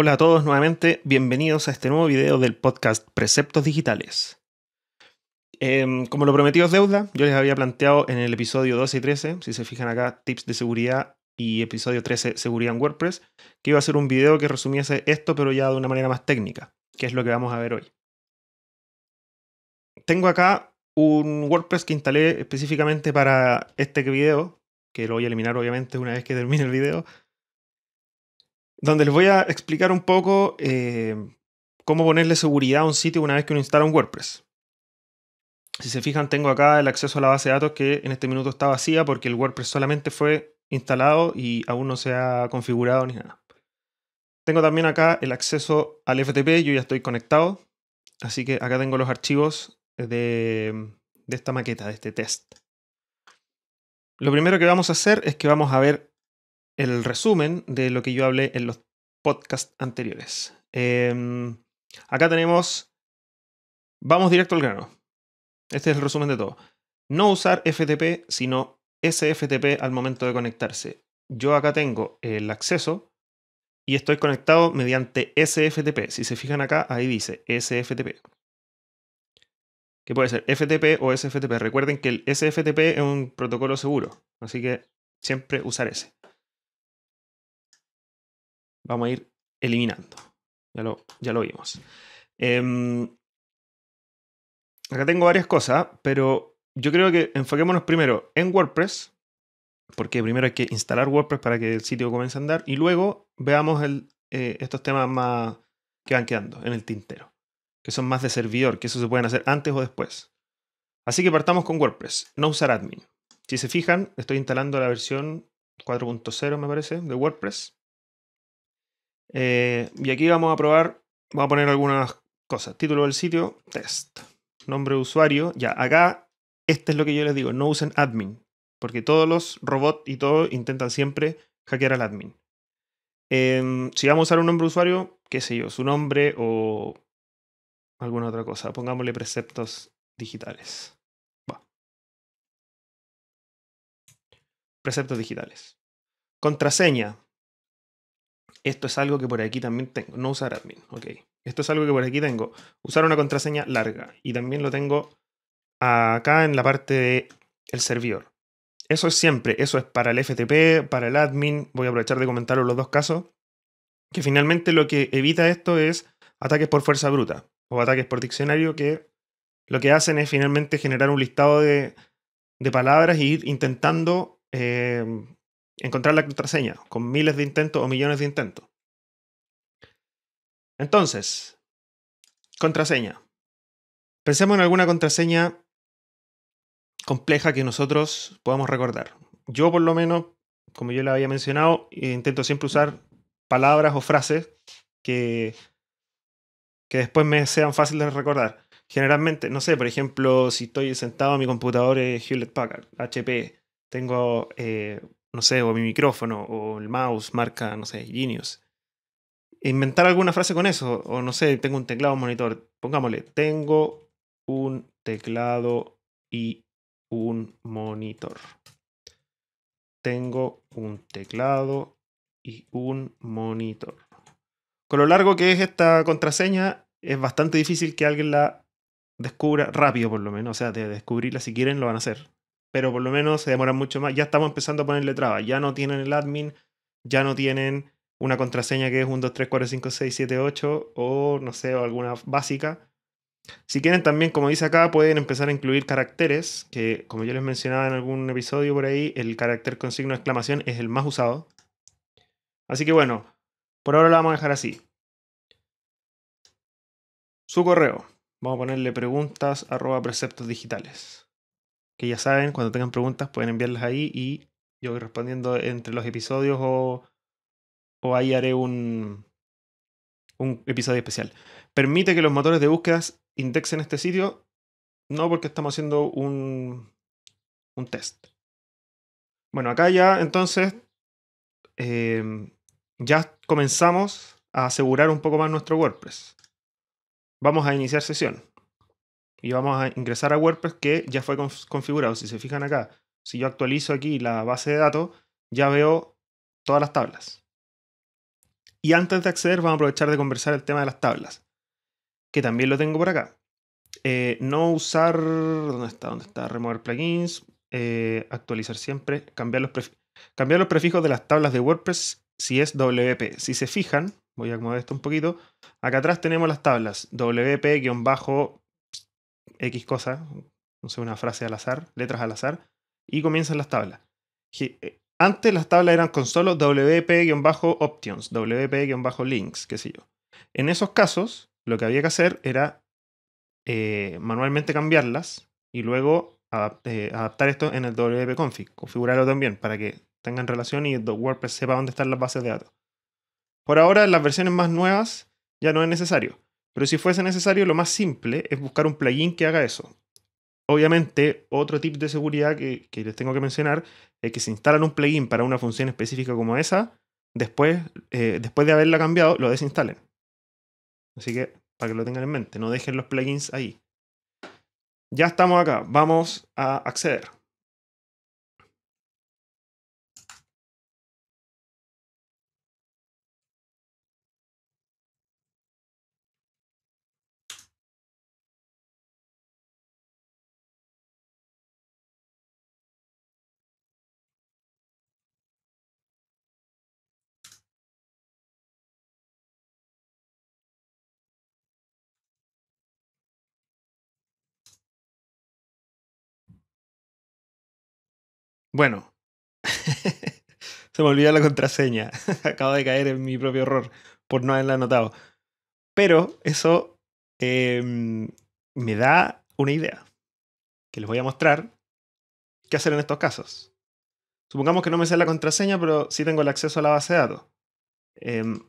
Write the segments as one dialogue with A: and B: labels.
A: Hola a todos nuevamente, bienvenidos a este nuevo video del podcast Preceptos Digitales. Em, como lo prometido deuda, yo les había planteado en el episodio 12 y 13, si se fijan acá, tips de seguridad y episodio 13, seguridad en WordPress, que iba a ser un video que resumiese esto, pero ya de una manera más técnica, que es lo que vamos a ver hoy. Tengo acá un WordPress que instalé específicamente para este video, que lo voy a eliminar obviamente una vez que termine el video, donde les voy a explicar un poco eh, cómo ponerle seguridad a un sitio una vez que uno instala un WordPress. Si se fijan, tengo acá el acceso a la base de datos que en este minuto está vacía porque el WordPress solamente fue instalado y aún no se ha configurado ni nada. Tengo también acá el acceso al FTP, yo ya estoy conectado, así que acá tengo los archivos de esta maqueta, de este test. Lo primero que vamos a hacer es que vamos a ver el resumen de lo que yo hablé en los podcasts anteriores. Em, acá tenemos, vamos directo al grano. Este es el resumen de todo. No usar FTP, sino SFTP al momento de conectarse. Yo acá tengo el acceso y estoy conectado mediante SFTP. Si se fijan acá, ahí dice SFTP. Que puede ser FTP o SFTP. Recuerden que el SFTP es un protocolo seguro, así
B: que siempre usar ese vamos a ir eliminando. Ya lo, ya lo vimos. Em,
A: acá tengo varias cosas, pero yo creo que enfoquémonos primero en WordPress, porque primero hay que instalar WordPress para que el sitio comience a andar, y luego veamos el, eh, estos temas más que van quedando en el tintero, que son más de servidor, que eso se pueden hacer antes o después. Así que partamos con WordPress, no usar admin. Si se fijan, estoy instalando la versión 4.0, me parece, de WordPress. Eh, y aquí vamos a probar, vamos a poner algunas cosas. Título del sitio, test. Nombre de usuario. Ya, acá, este es lo que yo les digo, no usen admin, porque todos los robots y todo intentan siempre hackear al admin. Em, si vamos a usar un nombre de usuario, qué sé yo, su nombre o alguna otra cosa. Pongámosle preceptos
B: digitales. Preceptos digitales. Contraseña. Esto es algo que por aquí
A: también tengo. No usar admin, ok. Esto es algo que por aquí tengo. Usar una contraseña larga. Y también lo tengo acá en la parte del servidor. Eso es siempre. Eso es para el FTP, para el admin. Voy a aprovechar de comentaros los dos casos. Que finalmente lo que evita esto es ataques por fuerza bruta o ataques por diccionario que lo que hacen es finalmente generar un listado de, palabras e ir intentando eh, encontrar la contraseña con miles de intentos o millones de intentos. Entonces, contraseña. Pensemos en alguna contraseña compleja que nosotros podamos recordar. Yo por lo menos, como yo le había mencionado, intento siempre usar palabras o frases que, que después me sean fáciles de recordar. Generalmente, no sé, por ejemplo, si estoy sentado, mi computador es Hewlett Packard, HP, tengo eh, no sé, o mi micrófono, o el mouse, marca, no sé, Genius. Inventar alguna frase con eso, o no sé, tengo un teclado, un monitor. Pongámosle, tengo un teclado y un monitor. Tengo un teclado y un monitor. Con lo largo que es esta contraseña, es bastante difícil que alguien la descubra rápido, por lo menos. O sea, de descubrirla, si quieren, lo van a hacer pero por lo menos se demoran mucho más. Ya estamos empezando a ponerle trabas. Ya no tienen el admin, ya no tienen una contraseña que es 1, 2, 3, 4, 5, 6, o no sé, alguna básica. Si quieren también, como dice acá, pueden empezar a incluir caracteres, que como yo les mencionaba en algún episodio por ahí, el carácter con signo de exclamación es el más usado. Así que bueno, por ahora lo vamos a dejar así. Su correo. Vamos a ponerle preguntas arroba preceptos digitales que ya saben, cuando tengan preguntas pueden enviarlas ahí y yo voy respondiendo entre los episodios o, ahí haré un, un episodio especial. Permite que los motores de búsquedas indexen este sitio, no porque estamos haciendo un, test. Bueno, acá ya entonces em, ya comenzamos a asegurar un poco más nuestro WordPress. Vamos a iniciar sesión y vamos a ingresar a WordPress que ya fue configurado. Si se fijan acá, si yo actualizo aquí la base de datos, ya veo todas las tablas. Y antes de acceder, vamos a aprovechar de conversar el tema de las tablas, que también lo tengo por acá. Eh, no usar, ¿dónde está? ¿Dónde está? Remover plugins, eh, actualizar siempre, cambiar los, cambiar los prefijos de las tablas de WordPress si es WP. Si se fijan, voy a acomodar esto un poquito, acá atrás tenemos las tablas wp X cosa, no sé, una frase al azar, letras al azar, y comienzan las tablas. Eh, antes las tablas eran con solo wp-options, wp-links, qué sé yo. En esos casos, lo que había que hacer era eh, manualmente cambiarlas y luego eh, adaptar esto en el wp-config, configurarlo también para que tengan relación y WordPress sepa dónde están las bases de datos. Por ahora, en las versiones más nuevas ya no es necesario. Pero si fuese necesario, lo más simple es buscar un plugin que haga eso. Obviamente, otro tip de seguridad que, les tengo que mencionar es que si instalan un plugin para una función específica como esa, después, eh, después de haberla cambiado, lo desinstalen. Así que, para que lo tengan en mente, no dejen los plugins ahí.
B: Ya estamos acá, vamos a acceder. Bueno, se me olvidó la contraseña. Acabo de caer en mi propio error por no haberla
A: anotado. Pero eso em, me da una idea que les voy a mostrar qué hacer en estos casos. Supongamos que no me sé la contraseña, pero sí tengo el acceso a la base de datos. Em,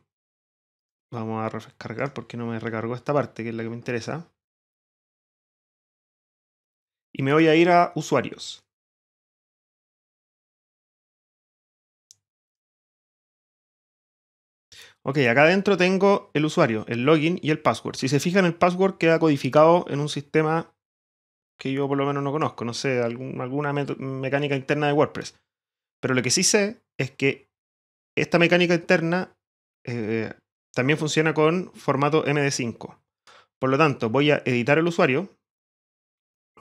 B: vamos a descargar porque no me recargó esta parte, que es la que me interesa. Y me voy a ir a usuarios. Ok, acá adentro
A: tengo el usuario, el login y el password. Si se fijan, el password queda codificado en un sistema que yo por lo menos no conozco, no sé, alguna mecánica interna de WordPress. Pero lo que sí sé es que esta mecánica interna eh, también funciona con formato MD5. Por lo tanto, voy a editar el usuario,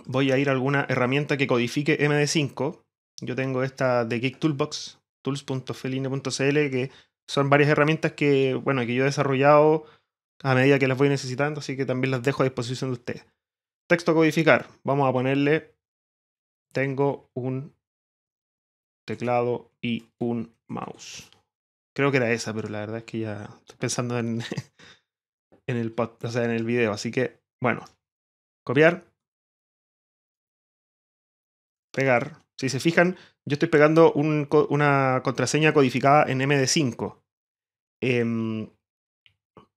A: voy a ir a alguna herramienta que codifique MD5. Yo tengo esta de Geek Toolbox, tools.feline.cl, que son varias herramientas que, bueno, que yo he desarrollado a medida que las voy necesitando, así que también las dejo a disposición de ustedes. Texto codificar. Vamos a ponerle, tengo un teclado y un mouse. Creo que era esa, pero la verdad es que ya estoy pensando en,
B: en, el, o sea, en el video. Así que, bueno, copiar, pegar, si se fijan, yo estoy pegando
A: una contraseña codificada en MD5. Em,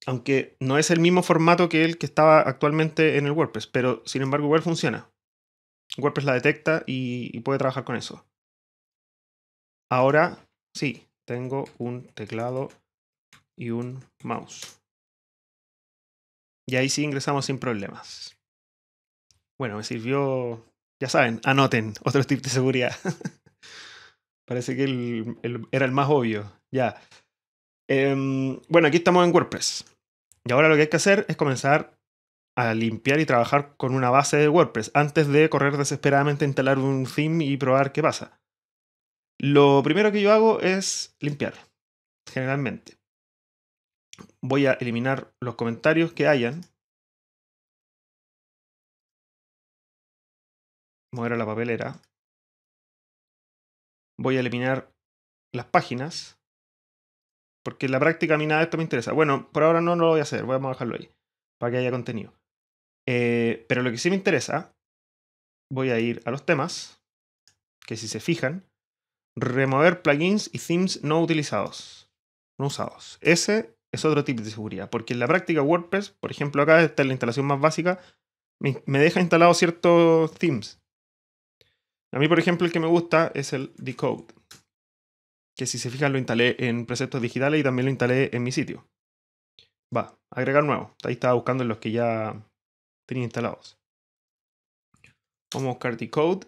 A: aunque no es el mismo formato que el que estaba actualmente en el WordPress, pero sin embargo igual funciona. WordPress la detecta y, y puede trabajar con eso. Ahora sí, tengo un teclado y un mouse. Y ahí sí ingresamos sin problemas. Bueno, me sirvió ya saben, anoten Otro tip de seguridad. Parece que era el más obvio. Ya. Em, bueno, aquí estamos en WordPress. Y ahora lo que hay que hacer es comenzar a limpiar y trabajar con una base de WordPress antes de correr desesperadamente a instalar un theme y probar qué pasa. Lo
B: primero que yo hago es limpiar, generalmente. Voy a eliminar los comentarios que hayan mover a la papelera. Voy a eliminar las páginas. Porque en la práctica a mí nada de esto me interesa. Bueno, por
A: ahora no, lo voy a hacer. Vamos a dejarlo ahí. Para que haya contenido. Eh, pero lo que sí me interesa. Voy a ir a los temas. Que si se fijan. Remover plugins y themes no utilizados. No usados. Ese es otro tipo de seguridad. Porque en la práctica WordPress, por ejemplo acá, esta la instalación más básica, me, deja instalado ciertos themes. A mí, por ejemplo, el que me gusta es el Decode, que si se fijan lo instalé en preceptos digitales y también lo instalé en mi sitio.
B: Va, agregar nuevo. Ahí estaba buscando los que ya tenía instalados. Vamos a buscar Decode.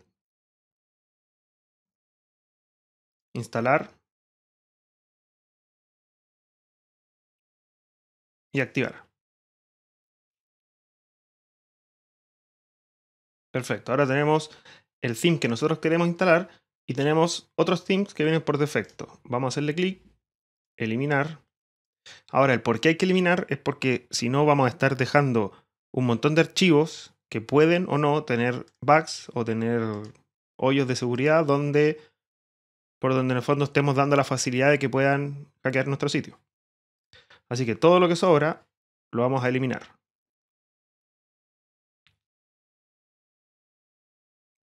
B: Instalar. Y activar. Perfecto, ahora tenemos el theme que nosotros queremos instalar y tenemos otros themes
A: que vienen por defecto. Vamos a hacerle clic, eliminar. Ahora, el por qué hay que eliminar es porque si no vamos a estar dejando un montón de archivos que pueden o no tener bugs o tener hoyos de seguridad donde por donde en el fondo estemos dando la facilidad de que puedan hackear nuestro sitio. Así que todo lo que
B: sobra lo vamos a eliminar.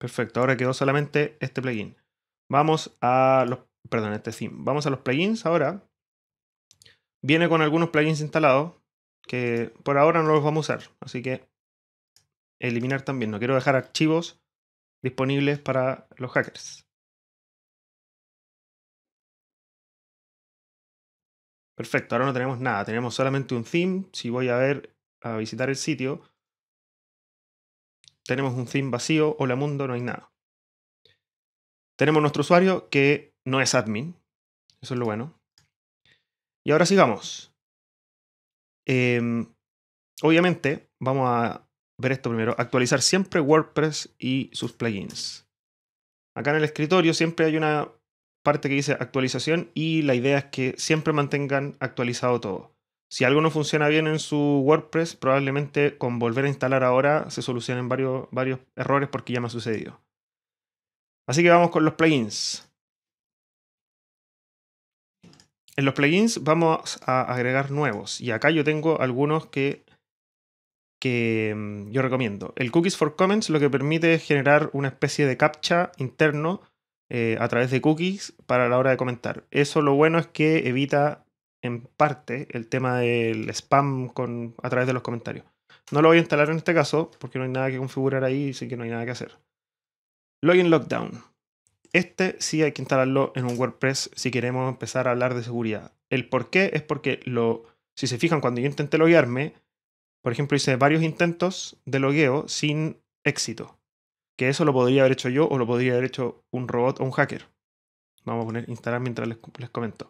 B: Perfecto, ahora quedó solamente este plugin. Vamos a
A: los, perdón, este theme. Vamos a los plugins ahora. Viene con algunos plugins instalados que por ahora no los vamos a usar, así que eliminar también. No quiero
B: dejar archivos disponibles para los hackers. Perfecto, ahora no tenemos nada, tenemos solamente un theme. Si voy a ver, a visitar el sitio, tenemos
A: un theme vacío, hola mundo, no hay nada. Tenemos nuestro usuario que no es admin, eso es lo bueno. Y ahora sigamos. Em, obviamente, vamos a ver esto primero, actualizar siempre WordPress y sus plugins. Acá en el escritorio siempre hay una parte que dice actualización y la idea es que siempre mantengan actualizado todo. Si algo no funciona bien en su WordPress, probablemente con volver a instalar ahora se solucionen varios, varios errores porque ya me ha sucedido. Así que vamos con los plugins. En los plugins vamos a agregar nuevos y acá yo tengo algunos que, que mm, yo recomiendo. El Cookies for Comments lo que permite es generar una especie de captcha interno eh, a través de cookies para la hora de comentar. Eso lo bueno es que evita en parte el tema del spam con, a través de los comentarios. No lo voy a instalar en este caso porque no hay nada que configurar ahí, así que no hay nada que hacer. Login Lockdown. Este sí hay que instalarlo en un WordPress si queremos empezar a hablar de seguridad. El por qué es porque lo, si se fijan, cuando yo intenté loguearme, por ejemplo, hice varios intentos de logueo sin éxito. Que eso lo podría haber hecho yo o lo podría haber hecho un robot o un hacker. Vamos a poner instalar mientras les, les comento.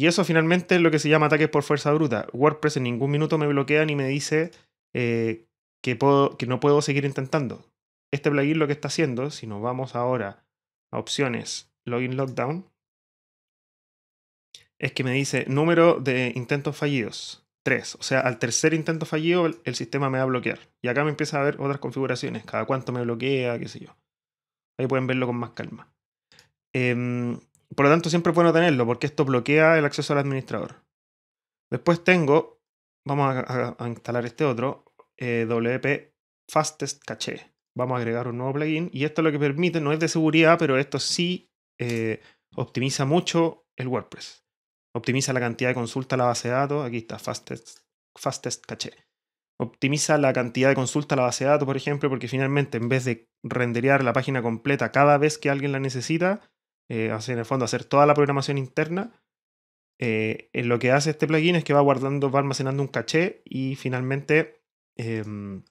A: Y eso finalmente es lo que se llama ataques por fuerza bruta. WordPress en ningún minuto me bloquea ni me dice eh, que, que no puedo seguir intentando. Este plugin lo que está haciendo, si nos vamos ahora a opciones login lockdown, es que me dice número de intentos fallidos. tres, O sea, al tercer intento fallido el sistema me va a bloquear. Y acá me empieza a ver otras configuraciones, cada cuánto me bloquea, qué sé yo. Ahí pueden verlo con más calma. Em, por lo tanto, siempre es bueno tenerlo, porque esto bloquea el acceso al administrador. Después tengo, vamos a, instalar este otro, eh, WP Fastest Cache. Vamos a agregar un nuevo plugin y esto lo que permite, no es de seguridad, pero esto sí eh, optimiza mucho el WordPress. Optimiza la cantidad de consulta a la base de datos. Aquí está, Fastest, fastest Cache. Optimiza la cantidad de consulta a la base de datos, por ejemplo, porque finalmente en vez de renderear la página completa cada vez que alguien la necesita, eh, en el fondo hacer toda la programación interna. Eh, en lo que hace este plugin es que va guardando, va almacenando un caché y finalmente em,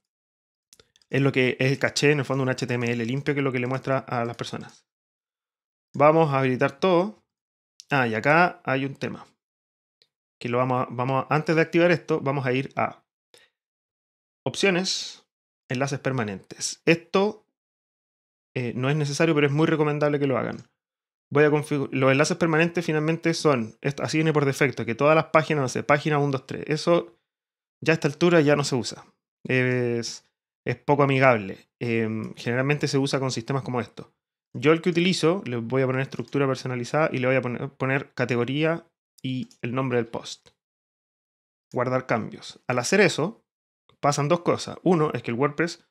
A: es lo que es el caché, en el fondo un HTML limpio que es lo que le muestra a las personas. Vamos a habilitar todo. Ah, y acá hay un tema. Que lo vamos vamos antes de activar esto, vamos a ir a opciones, enlaces permanentes. Esto eh, no es necesario, pero es muy recomendable que lo hagan voy a Los enlaces permanentes finalmente son, así viene por defecto, que todas las páginas, no página 1, 2, 3. Eso ya a esta altura ya no se usa. Es, poco amigable. Em, generalmente se usa con sistemas como estos. Yo el que utilizo, le voy a poner estructura personalizada y le voy a poner, poner categoría y el nombre del post. Guardar cambios. Al hacer eso, pasan dos cosas. Uno es que el WordPress,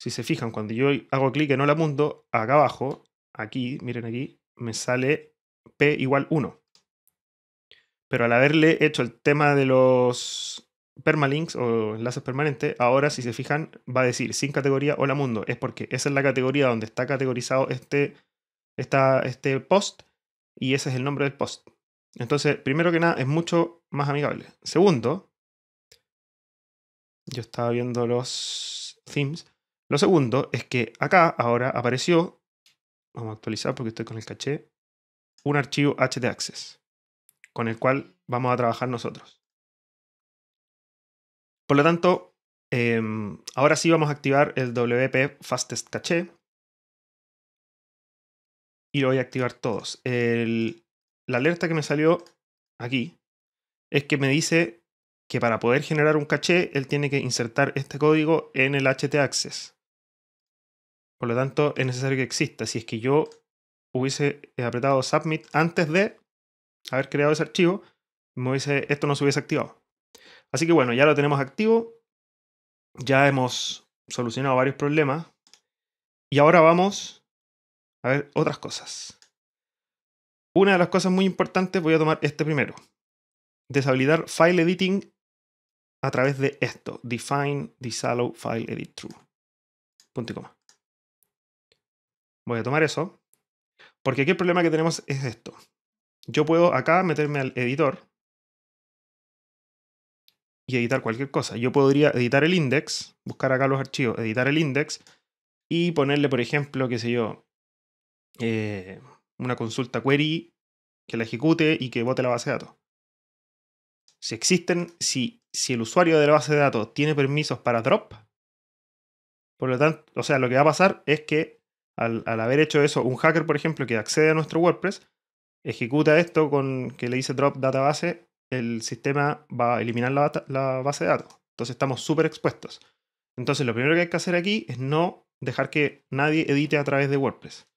A: si se fijan, cuando yo hago clic en Hola Mundo, acá abajo, aquí, miren aquí, me sale P igual 1. Pero al haberle hecho el tema de los permalinks o enlaces permanentes, ahora si se fijan va a decir sin categoría hola mundo. Es porque esa es la categoría donde está categorizado este, este post y ese es el nombre del post. Entonces, primero que nada, es mucho más amigable. Segundo, yo estaba viendo los themes. Lo segundo es que acá ahora apareció vamos a actualizar porque estoy con el caché, un archivo htaccess con el cual vamos a trabajar nosotros.
B: Por lo tanto, em, ahora sí vamos a activar el WP Fastest Cache y lo voy a activar todos.
A: la alerta que me salió aquí es que me dice que para poder generar un caché, él tiene que insertar este código en el htaccess. Por lo tanto, es necesario que exista. Si es que yo hubiese eh, apretado Submit antes de haber creado ese archivo, me esto no se hubiese activado. Así que bueno, ya lo tenemos activo. Ya hemos solucionado varios problemas. Y ahora vamos a ver otras cosas. Una de las cosas muy importantes, voy a tomar este primero. Deshabilitar File Editing a través de esto. Define disallow file edit true.
B: Punto y coma. Voy a tomar eso. Porque aquí el problema que tenemos es esto. Yo puedo acá meterme al editor
A: y editar cualquier cosa. Yo podría editar el index, buscar acá los archivos, editar el index y ponerle, por ejemplo, qué sé yo, eh, una consulta query que la ejecute y que bote la base de datos. Si existen, si, si el usuario de la base de datos tiene permisos para drop, por lo tanto, o sea, lo que va a pasar es que al, haber hecho eso, un hacker, por ejemplo, que accede a nuestro WordPress, ejecuta esto con que le dice drop database, el sistema va a eliminar la, base de datos. Entonces estamos súper expuestos. Entonces lo primero que hay que hacer aquí es no dejar que nadie edite a través de WordPress.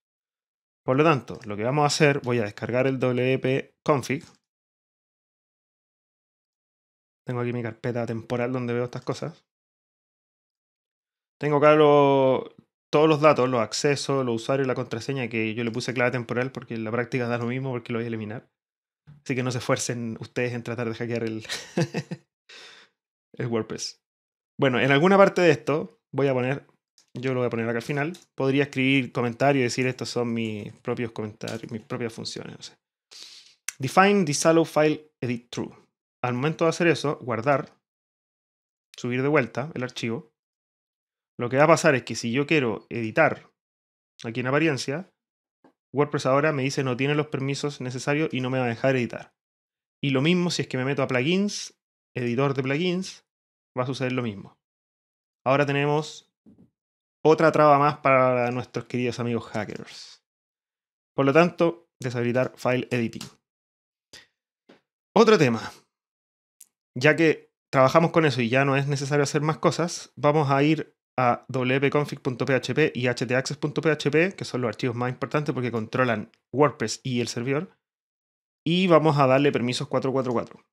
A: Por lo tanto, lo que vamos a hacer,
B: voy a descargar el wp config. Tengo aquí mi carpeta temporal donde veo estas cosas. Tengo acá lo,
A: todos los datos, los accesos, los usuarios, la contraseña, que yo le puse clave temporal porque en la práctica da lo mismo porque lo voy a eliminar. Así que no se esfuercen ustedes en tratar de hackear el, el WordPress. Bueno, en alguna parte de esto voy a poner, yo lo voy a poner acá al final, podría escribir comentarios y decir estos son mis propios comentarios, mis propias funciones, Define disallow file edit true. Al momento de hacer eso, guardar, subir de vuelta el archivo, lo que va a pasar es que si yo quiero editar aquí en apariencia, WordPress ahora me dice no tiene los permisos necesarios y no me va a dejar editar. Y lo mismo si es que me meto a plugins, editor de plugins, va a suceder lo mismo. Ahora tenemos otra traba más para nuestros queridos amigos hackers. Por lo tanto, deshabilitar File Editing. Otro tema. Ya que trabajamos con eso y ya no es necesario hacer más cosas, vamos a ir a wp-config.php y htaccess.php, que son los archivos más importantes porque controlan WordPress y el servidor, y vamos a darle permisos 444.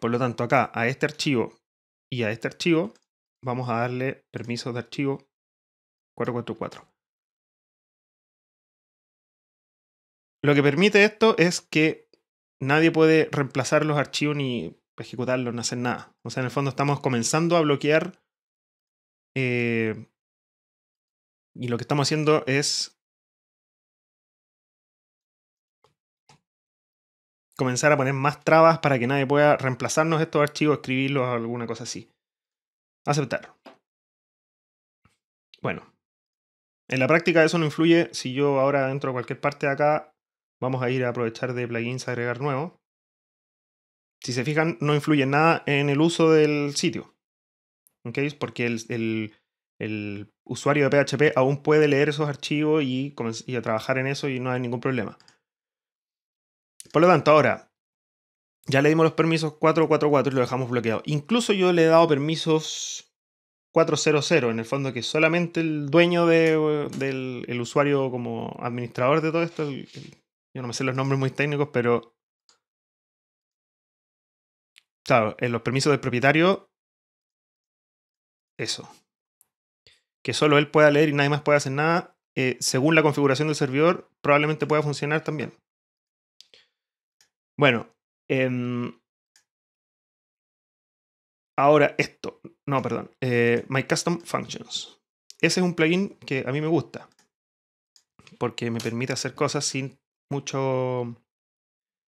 A: Por lo tanto,
B: acá a este archivo y a este archivo vamos a darle permisos de archivo 444. Lo que permite esto es que nadie puede reemplazar los archivos ni ejecutarlos, no hacer nada. O sea, en el fondo estamos comenzando a bloquear eh, y lo que estamos haciendo es comenzar a poner más trabas para que nadie pueda reemplazarnos estos
A: archivos, escribirlos o alguna cosa así. Aceptar. Bueno, en la práctica eso no influye. Si yo ahora dentro de cualquier parte de acá, vamos a ir a aprovechar de plugins a agregar nuevo Si se fijan, no influye nada en el uso del sitio. Ok, Porque el, usuario de PHP aún puede leer esos archivos y, a trabajar en eso y no hay ningún problema. Por lo tanto, ahora, ya le dimos los permisos 444 y lo dejamos bloqueado. Incluso yo le he dado permisos 400, en el fondo que solamente el dueño de, del el usuario como administrador de todo esto, yo
B: no me sé los nombres muy técnicos, pero... Claro, en eh, los permisos del propietario eso. Que
A: solo él pueda leer y nadie más pueda hacer nada, eh, según la configuración del servidor, probablemente pueda funcionar también.
B: Bueno, em, ahora esto, no, perdón, eh, My Custom Functions.
A: Ese es un plugin que a mí me gusta, porque me permite hacer cosas sin mucho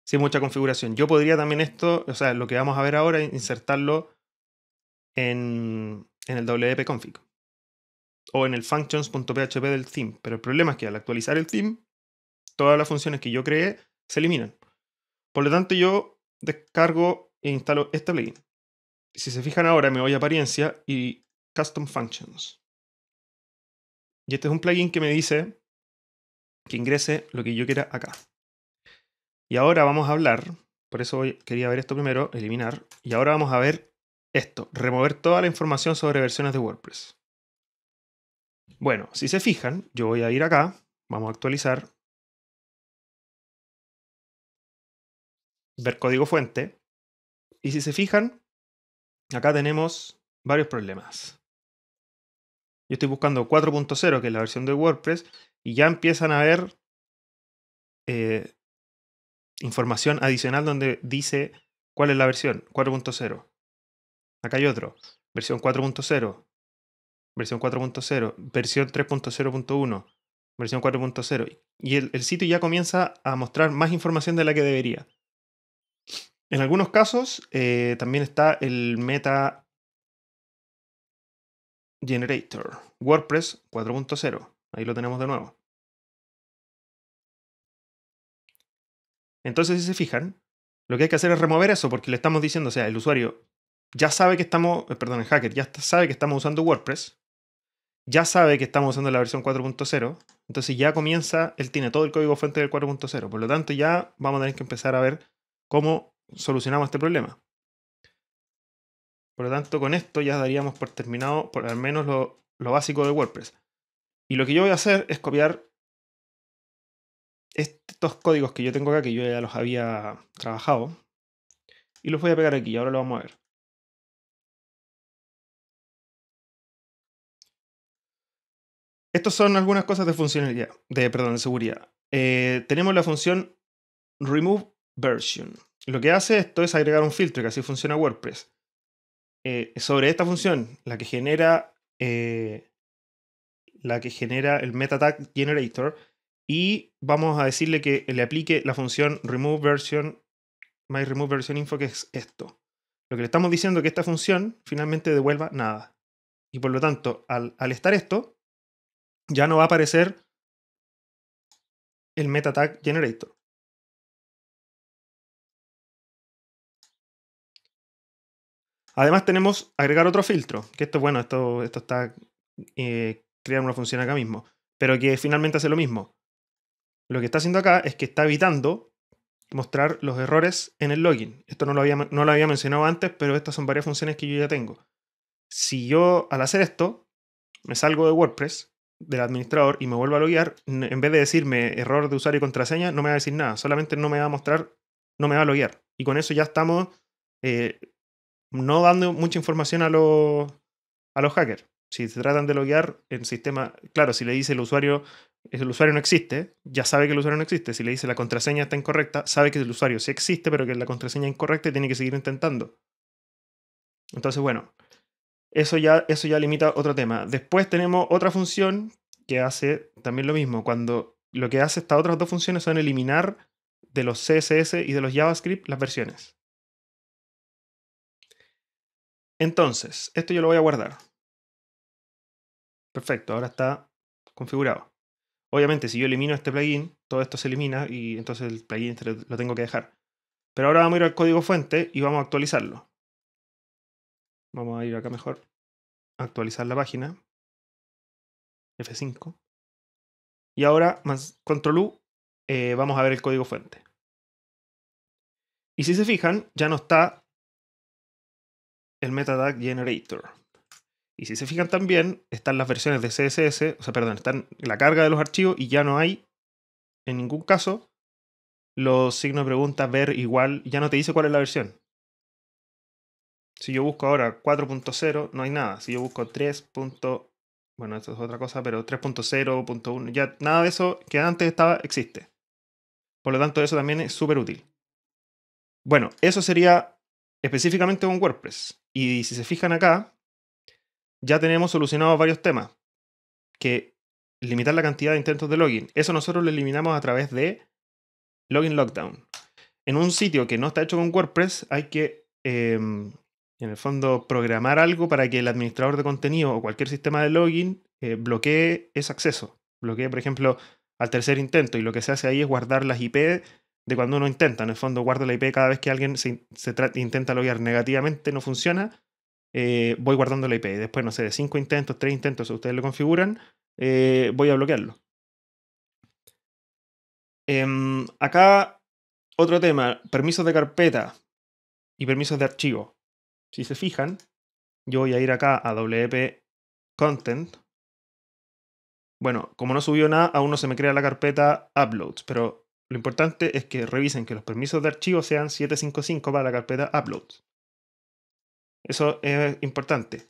A: sin mucha configuración. Yo podría también esto, o sea, lo que vamos a ver ahora, insertarlo en, en el wp-config o en el functions.php del theme. Pero el problema es que al actualizar el theme, todas las funciones que yo creé se eliminan. Por lo tanto, yo descargo e instalo este plugin. Si se fijan ahora, me voy a apariencia y custom functions. Y este es un plugin que me dice que ingrese lo que yo quiera acá. Y ahora vamos a hablar, por eso quería ver esto primero, eliminar, y ahora vamos a ver esto, remover toda la información sobre versiones de WordPress.
B: Bueno, si se fijan, yo voy a ir acá, vamos a actualizar, ver código fuente, y si se fijan, acá tenemos varios problemas. Yo estoy buscando
A: 4.0, que es la versión de WordPress, y ya empiezan a ver eh, información adicional donde dice cuál es la versión, 4.0. Acá hay otro. Versión 4.0. Versión 4.0. Versión 3.0.1. Versión 4.0. Y el, sitio ya comienza a mostrar más información de la que debería. En algunos casos eh, también
B: está el Meta Generator, WordPress 4.0. Ahí lo tenemos de nuevo.
A: Entonces, si se fijan, lo que hay que hacer es remover eso porque le estamos diciendo, o sea, el usuario ya sabe que estamos, eh, perdón, el hacker ya sabe que estamos usando WordPress, ya sabe que estamos usando la versión 4.0, entonces ya comienza, él tiene todo el código fuente del 4.0, por lo tanto ya vamos a tener que empezar a ver cómo solucionamos este problema. Por lo tanto, con esto ya daríamos por terminado, por al menos lo, lo básico de WordPress. Y lo que yo voy a hacer es copiar estos códigos
B: que yo tengo acá, que yo ya los había trabajado, y los voy a pegar aquí, ahora lo vamos a ver. Estas son algunas cosas de funcionalidad, de, perdón, de seguridad. Eh, tenemos la
A: función remove version. Lo que hace esto es agregar un filtro, que así funciona WordPress. Eh, sobre esta función, la que genera eh, la que genera el meta tag generator, y vamos a decirle que le aplique la función remove version my remove info, que es esto. Lo que le estamos diciendo es que esta función finalmente devuelva nada. Y por lo tanto, al estar esto,
B: ya no va a aparecer el meta tag generator. Además tenemos agregar otro filtro, que esto bueno, esto, esto está eh,
A: creando una función acá mismo, pero que finalmente hace lo mismo. Lo que está haciendo acá es que está evitando mostrar los errores en el login. Esto no lo no lo había mencionado antes, pero estas son varias funciones que yo ya tengo. Si yo al hacer esto me salgo de WordPress del administrador y me vuelva a loguear, en vez de decirme error de usuario y contraseña, no me va a decir nada, solamente no me va a mostrar, no me va a loguear. Y con eso ya estamos eh, no dando mucha información a los, a los hackers. Si se tratan de loguear el sistema, claro, si le dice el usuario, el usuario no existe, ya sabe que el usuario no existe. Si le dice la contraseña está incorrecta, sabe que el usuario sí existe, pero que la contraseña es incorrecta y tiene que seguir intentando. Entonces, bueno, eso ya, eso ya limita otro tema. Después tenemos otra función que hace también lo mismo. Cuando lo que hace estas otras dos funciones son eliminar
B: de los CSS y de los JavaScript las versiones. Entonces, esto yo lo voy a guardar. Perfecto,
A: ahora está configurado. Obviamente, si yo elimino este plugin, todo esto se elimina y entonces el plugin este lo tengo que dejar. Pero ahora vamos a ir al código fuente y vamos a actualizarlo.
B: Vamos a ir acá mejor. Actualizar la página. F5. Y ahora, más control U, eh, vamos a ver el código fuente. Y si se fijan, ya no está
A: el metadata Generator. Y si se fijan también, están las versiones de CSS, o sea, perdón, están la carga de los archivos y ya no hay, en ningún caso, los signos de pregunta, ver, igual, ya no te dice cuál es la versión. Si yo busco ahora 4.0, no hay nada. Si yo busco 3. Bueno, esto es otra cosa, pero 3.0.1, ya nada de eso que antes estaba existe. Por lo tanto, eso también es súper útil. Bueno, eso sería específicamente con WordPress. Y si se fijan acá, ya tenemos solucionados varios temas. Que limitar la cantidad de intentos de login. Eso nosotros lo eliminamos a través de Login Lockdown. En un sitio que no está hecho con WordPress, hay que em, en el fondo, programar algo para que el administrador de contenido o cualquier sistema de login eh, bloquee ese acceso. Bloquee, por ejemplo, al tercer intento. Y lo que se hace ahí es guardar las IP de cuando uno intenta. En el fondo, guardo la IP cada vez que alguien se, intenta loguear negativamente, no funciona. Eh, voy guardando la IP. Después, no sé, de cinco intentos, tres intentos, si ustedes lo configuran, eh, voy a bloquearlo. Em, acá, otro tema, permisos de carpeta y permisos de archivo si se fijan, yo voy a ir acá a WP Content. Bueno, como no subió nada, aún no se me crea la carpeta Uploads, pero lo importante es que revisen que los permisos de archivo sean 755 para la carpeta Uploads. Eso es importante.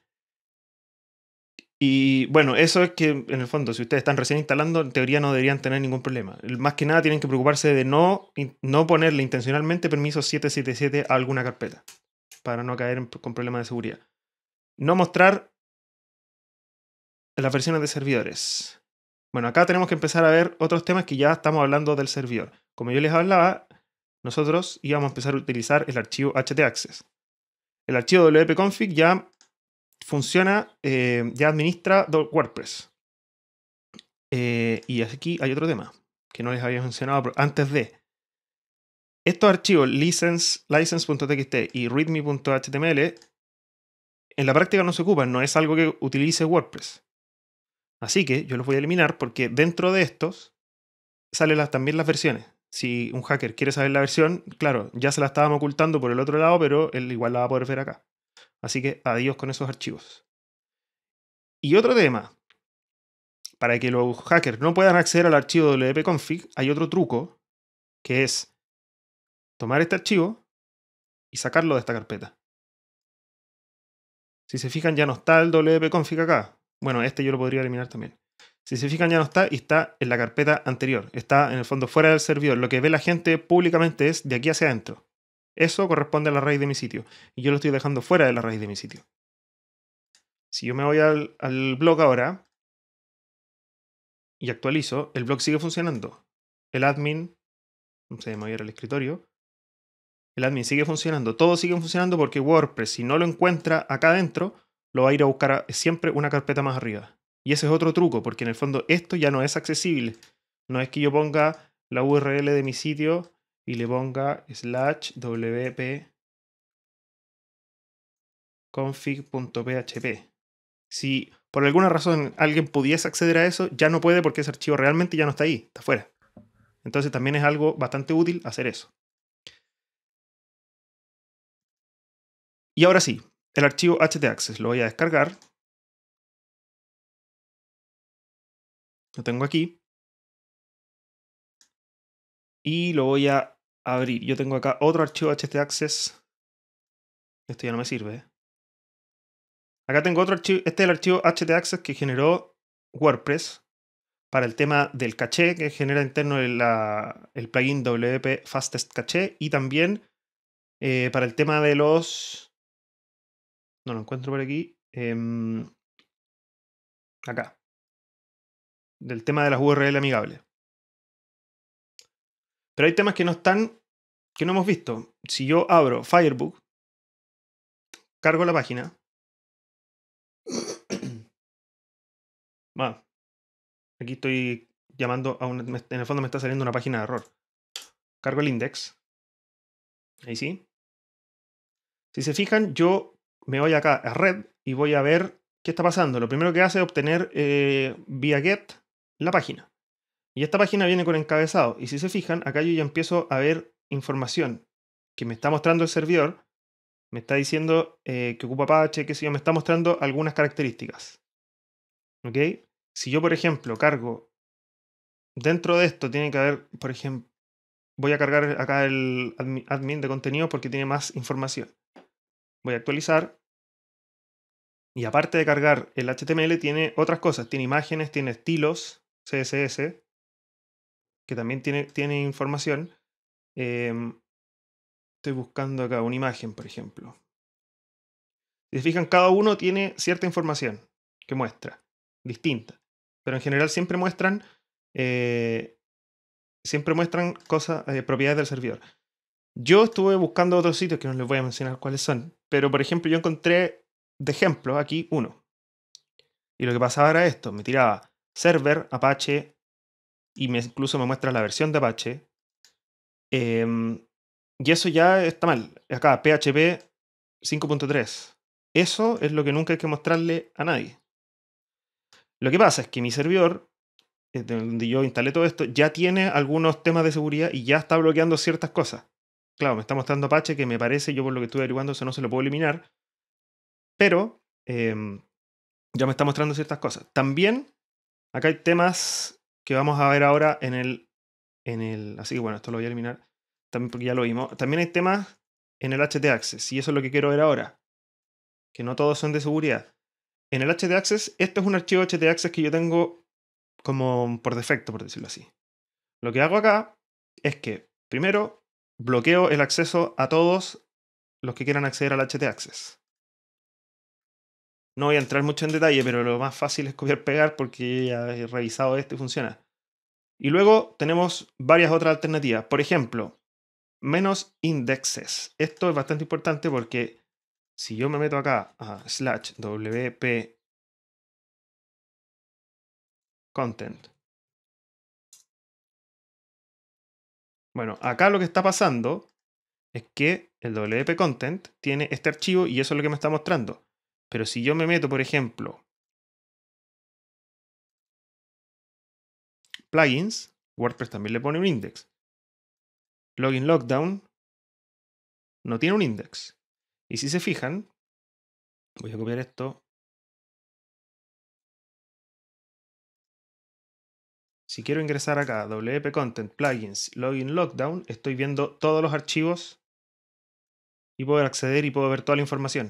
A: Y bueno, eso es que en el fondo, si ustedes están recién instalando, en teoría no deberían tener ningún problema. Más que nada tienen que preocuparse de no, no ponerle intencionalmente permisos 777 a alguna carpeta para no caer con problemas de seguridad. No mostrar las versiones de servidores. Bueno, acá tenemos que empezar a ver otros temas que ya estamos hablando del servidor. Como yo les hablaba, nosotros íbamos a empezar a utilizar el archivo htaccess. El archivo wp-config ya funciona, eh, ya administra WordPress. Eh, y aquí hay otro tema que no les había mencionado antes de. Estos archivos license, license.txt y readme.html en la práctica no se ocupan, no es algo que utilice WordPress. Así que yo los voy a eliminar porque dentro de estos salen también las versiones. Si un hacker quiere saber la versión, claro, ya se la estábamos ocultando por el otro lado, pero él igual la va a poder ver acá. Así que adiós con esos archivos. Y otro tema, para que los hackers no puedan acceder al archivo wp-config, hay otro truco que es tomar este archivo y sacarlo de esta carpeta. Si se fijan, ya no está el wp-config acá. Bueno, este yo lo podría eliminar también. Si se fijan, ya no está y está en la carpeta anterior. Está en el fondo fuera del servidor. Lo que ve la gente públicamente es de aquí hacia adentro. Eso corresponde a la raíz de mi sitio. Y yo lo estoy dejando fuera de la raíz de mi sitio. Si yo me voy al, blog ahora y actualizo, el blog sigue funcionando. El admin, no sé, me voy a al escritorio, el admin sigue funcionando, todo sigue funcionando porque WordPress, si no lo encuentra acá adentro, lo va a ir a buscar siempre una carpeta más arriba. Y ese es otro truco, porque en el fondo esto ya no es accesible. No es que yo ponga la URL de mi sitio y le ponga slash wp config.php. Si por alguna razón alguien pudiese acceder a eso, ya no puede porque ese archivo realmente ya no está ahí, está fuera. Entonces también es algo bastante
B: útil hacer eso. Y ahora sí, el archivo htaccess lo voy a descargar. Lo tengo aquí. Y lo voy a abrir. Yo tengo acá otro archivo htaccess. Esto ya no me
A: sirve. Acá tengo otro archivo. Este es el archivo htaccess que generó WordPress para el tema del caché que genera interno el, plugin WP Fastest Caché y también eh, para el tema de los
B: no lo encuentro por aquí. Em, acá. Del tema de las URL amigables. Pero hay temas que no están, que no hemos visto. Si yo abro Firebook, cargo la página. Aquí estoy llamando a un. En el fondo me está saliendo una página de error.
A: Cargo el index. Ahí sí. Si se fijan, yo me voy acá a red y voy a ver qué está pasando. Lo primero que hace es obtener eh, vía get la página. Y esta página viene con encabezado. Y si se fijan, acá yo ya empiezo a ver información que me está mostrando el servidor. Me está diciendo eh, que ocupa Apache, que si yo, me está mostrando algunas características. ¿Ok? Si yo, por ejemplo, cargo dentro de esto, tiene que haber, por ejemplo, voy a cargar acá el admin de contenido porque tiene más información. Voy a actualizar. Y aparte de cargar el HTML, tiene otras cosas. Tiene imágenes, tiene estilos, CSS, que también tiene, tiene información. Em, estoy buscando acá una imagen, por ejemplo. Si se fijan, cada uno tiene cierta información que muestra, distinta. Pero en general siempre muestran, eh, siempre muestran cosas, eh, propiedades del servidor. Yo estuve buscando otros sitios que no les voy a mencionar cuáles son, pero por ejemplo yo encontré de ejemplo aquí uno. Y lo que pasaba era esto, me tiraba server, Apache, y me, incluso me muestra la versión de Apache. Em, y eso ya está mal. Acá, PHP 5.3. Eso es lo que nunca hay que mostrarle a nadie. Lo que pasa es que mi servidor, eh, donde yo instalé todo esto, ya tiene algunos temas de seguridad y ya está bloqueando ciertas cosas claro, me está mostrando Apache que me parece, yo por lo que estuve averiguando, eso no se lo puedo eliminar. Pero em, ya me está mostrando ciertas cosas. También acá hay temas que vamos a ver ahora en el. En el así que bueno, esto lo voy a eliminar. También porque ya lo vimos. También hay temas en el HT Access. Y eso es lo que quiero ver ahora. Que no todos son de seguridad. En el HT Access, esto es un archivo HT Access que yo tengo como por defecto, por decirlo así. Lo que hago acá es que primero bloqueo el acceso a todos los que quieran acceder al htaccess. No voy a entrar mucho en detalle, pero lo más fácil es copiar-pegar porque ya he revisado este y funciona. Y luego tenemos varias otras alternativas. Por ejemplo, menos indexes. Esto es bastante importante porque si yo
B: me meto acá a slash wp content Bueno,
A: acá lo que está pasando es que el WP Content tiene este archivo y eso es lo
B: que me está mostrando. Pero si yo me meto, por ejemplo, plugins, WordPress también le pone un index. Login Lockdown no tiene un index. Y si se fijan, voy a copiar esto Si quiero ingresar acá, WP Content, Plugins, Login, Lockdown,
A: estoy viendo todos los archivos y puedo acceder y puedo ver toda la información.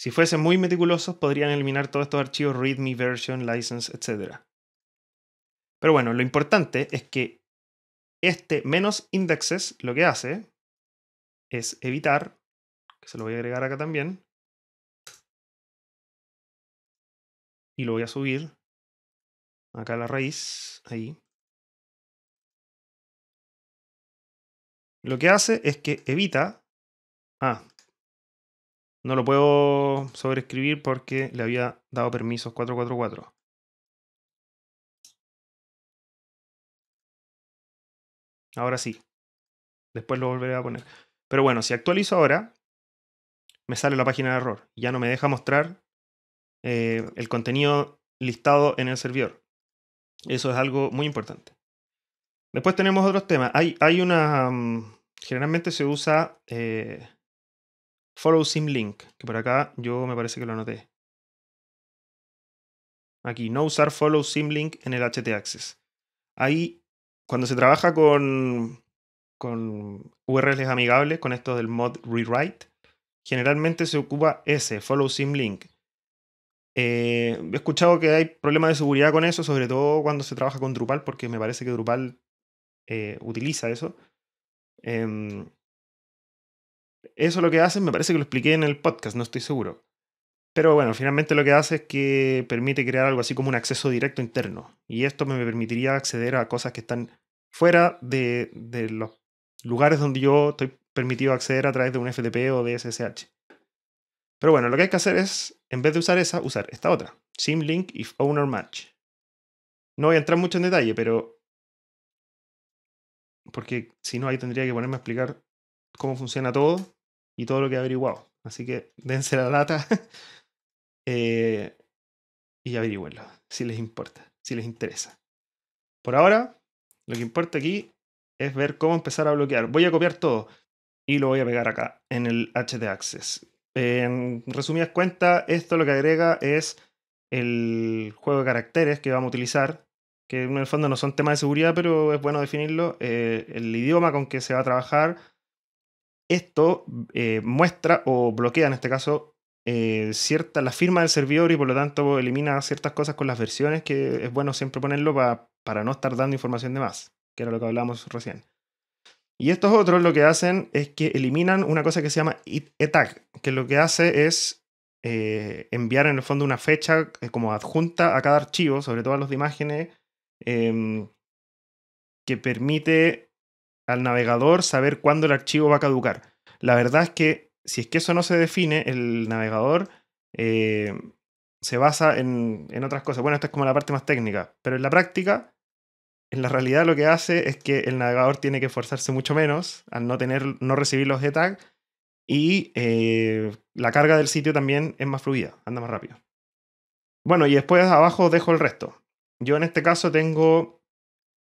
A: Si fuesen muy meticulosos, podrían eliminar todos estos archivos README, Version, License, etc. Pero bueno, lo importante es que
B: este menos indexes lo que hace es evitar, que se lo voy a agregar acá también, y lo voy a subir, Acá la raíz, ahí. Lo que hace es que evita... Ah, no lo puedo sobreescribir porque le había dado permisos 444. Ahora sí. Después lo volveré a poner. Pero bueno, si actualizo ahora,
A: me sale la página de error. Ya no me deja mostrar eh, el contenido listado en el servidor. Eso es algo muy importante. Después tenemos otros temas. Hay, una... Mm, generalmente se usa Follow eh, Sim Link, que por acá yo me parece que lo anoté. Aquí, no usar Follow Sim en el HT Access. Ahí, cuando se trabaja con, URLs amigables, con esto del mod rewrite, generalmente se ocupa ese, Follow Sim Link. Eh, he escuchado que hay problemas de seguridad con eso, sobre todo cuando se trabaja con Drupal, porque me parece que Drupal eh, utiliza eso. Em, eso lo que hace, me parece que lo expliqué en el podcast, no estoy seguro. Pero bueno, finalmente lo que hace es que permite crear algo así como un acceso directo interno. Y esto me permitiría acceder a cosas que están fuera de, de los lugares donde yo estoy permitido acceder a través de un FTP o de SSH. Pero bueno, lo que hay que hacer es, en vez de usar esa, usar esta otra. SimLink if owner match. No voy a entrar mucho en detalle, pero... Porque si no, ahí tendría que ponerme a explicar cómo funciona todo y todo lo que he averiguado. Así que dense la lata eh, y averigüenlo, si les importa, si les interesa. Por ahora, lo que importa aquí es ver cómo empezar a bloquear. Voy a copiar todo y lo voy a pegar acá en el HD Access. En resumidas cuentas, esto lo que agrega es el juego de caracteres que vamos a utilizar, que en el fondo no son temas de seguridad, pero es bueno definirlo, eh, el idioma con que se va a trabajar. Esto eh, muestra o bloquea, en este caso, eh, cierta, la firma del servidor y por lo tanto elimina ciertas cosas con las versiones, que es bueno siempre ponerlo para no estar dando información de más, que era lo que hablábamos recién. Y estos otros lo que hacen es que eliminan una cosa que se llama ETAG, que lo que hace es eh, enviar en el fondo una fecha eh, como adjunta a cada archivo, sobre todo a los de imágenes, em, que permite al navegador saber cuándo el archivo va a caducar. La verdad es que si es que eso no se define, el navegador eh, se basa en, en otras cosas. Bueno, esta es como la parte más técnica, pero en la práctica en la realidad lo que hace es que el navegador tiene que esforzarse mucho menos al no, tener, no recibir los g e y eh, la carga del sitio también es más fluida, anda más rápido. Bueno, y después abajo dejo el resto. Yo en este caso tengo,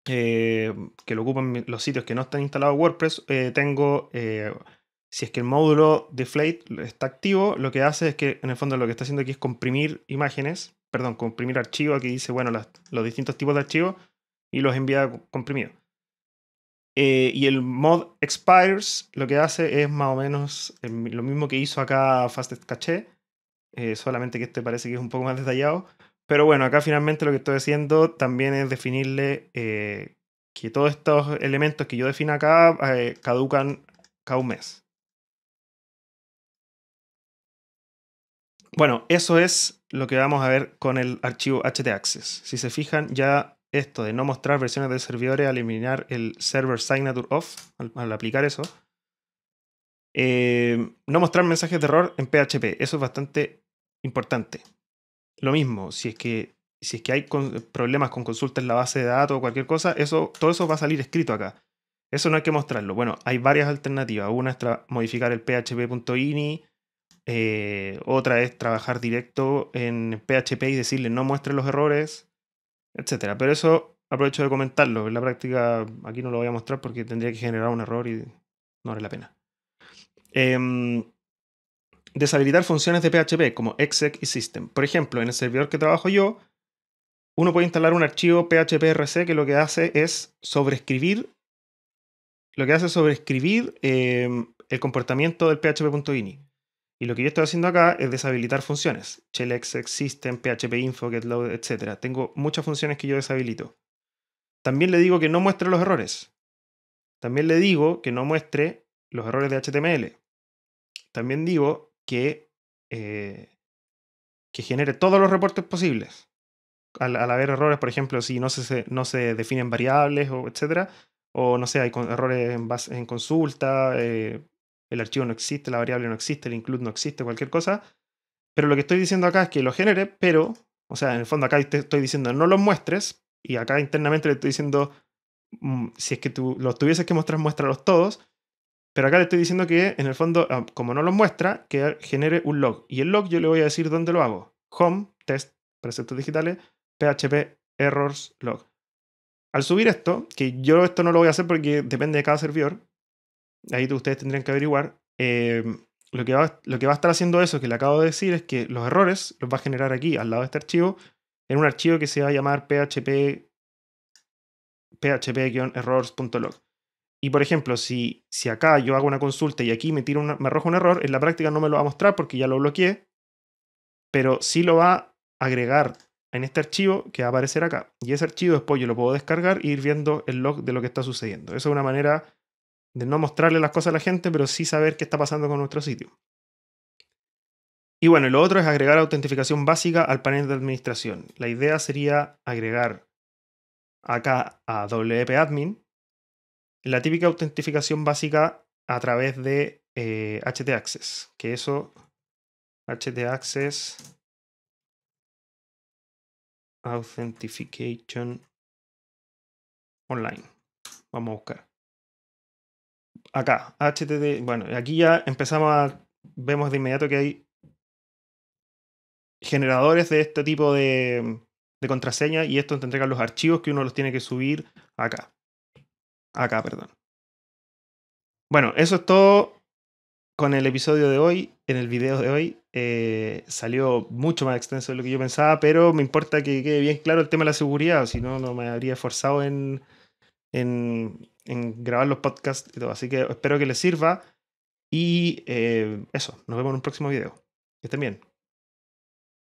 A: eh, que lo ocupan los sitios que no están instalados WordPress, eh, tengo, si es que el módulo Deflate está activo, lo que hace es que en el fondo lo que está haciendo aquí es comprimir imágenes, perdón, comprimir archivos, aquí dice, bueno, los distintos tipos de archivos y los envía comprimidos. Eh, y el mod expires lo que hace es más o menos lo mismo que hizo acá fast Cache, eh, solamente que este parece que es un poco más detallado. Pero bueno, acá finalmente lo que estoy haciendo también es definirle eh, que todos estos elementos que yo defino acá caducan cada un mes. Bueno, eso es lo que vamos a ver con el archivo htaccess. Si se fijan, ya esto de no mostrar versiones de servidores al eliminar el server signature off, al, aplicar eso, eh, no mostrar mensajes de error en PHP, eso es bastante importante. Lo mismo, si es que, si es que hay problemas con consultas en la base de datos o cualquier cosa, eso, todo eso va a salir escrito acá. Eso no hay que mostrarlo. Bueno, hay varias alternativas. Una es modificar el php.ini, eh, otra es trabajar directo en PHP y decirle no muestre los errores etcétera. Pero eso aprovecho de comentarlo. En la práctica aquí no lo voy a mostrar porque tendría que generar un error y no vale la pena. Em, deshabilitar funciones de PHP como exec y system. Por ejemplo, en el servidor que trabajo yo, uno puede instalar un archivo PHPRC que lo que hace es sobreescribir. Lo que hace es sobreescribir em, el comportamiento del PHP.ini. Y lo que yo estoy haciendo acá es deshabilitar funciones. Chelex, Existen, php info, getload, etc. Tengo muchas funciones que yo deshabilito. También le digo que no muestre los errores. También le digo que no muestre los errores de HTML. También digo que, eh, que genere todos los reportes posibles. Al, haber errores, por ejemplo, si no se, no se definen variables, o etc. O no sé, hay errores en, base, en consulta, eh, el archivo no existe, la variable no existe, el include no existe, cualquier cosa. Pero lo que estoy diciendo acá es que lo genere, pero, o sea, en el fondo acá estoy diciendo no lo muestres, y acá internamente le estoy diciendo, mm, si es que tú los tuvieses que mostrar, muéstralos todos, pero acá le estoy diciendo que en el fondo, ah, como no los muestra, que genere un log. Y el log yo le voy a decir dónde lo hago. Home, test, preceptos digitales, php, errors, log. Al subir esto, que yo esto no lo voy a hacer porque depende de cada servidor, ahí ustedes tendrían que averiguar, eh, lo, que va, lo que va a estar haciendo eso que le acabo de decir es que los errores los va a generar aquí, al lado de este archivo, en un archivo que se va a llamar php php-errors.log. Y por ejemplo, si, si acá yo hago una consulta y aquí me, tiro me arroja un error, en la práctica no me lo va a mostrar porque ya lo bloqueé, pero sí lo va a agregar en este archivo que va a aparecer acá. Y ese archivo después yo lo puedo descargar e ir viendo el log de lo que está sucediendo. Esa es una manera de no mostrarle las cosas a la gente, pero sí saber qué está pasando con nuestro sitio. Y bueno, lo otro es agregar autentificación básica al panel de administración. La idea sería agregar acá a WP Admin la típica autentificación básica a través de htaccess. Eh, HT Access, que eso
B: htaccess Access Authentication Online. Vamos a buscar
A: acá, HTTP, bueno, aquí ya empezamos a, vemos de inmediato que hay generadores de este tipo de, contraseña y esto te entregan los archivos que uno los tiene que subir acá. Acá, perdón. Bueno, eso es todo con el episodio de hoy. En el video de hoy eh, salió mucho más extenso de lo que yo pensaba, pero me importa que quede bien claro el tema de la seguridad, si no, no me habría esforzado en en
B: grabar los podcasts y todo. Así que espero que les sirva. Y eh, eso, nos vemos en un próximo video. Que estén bien.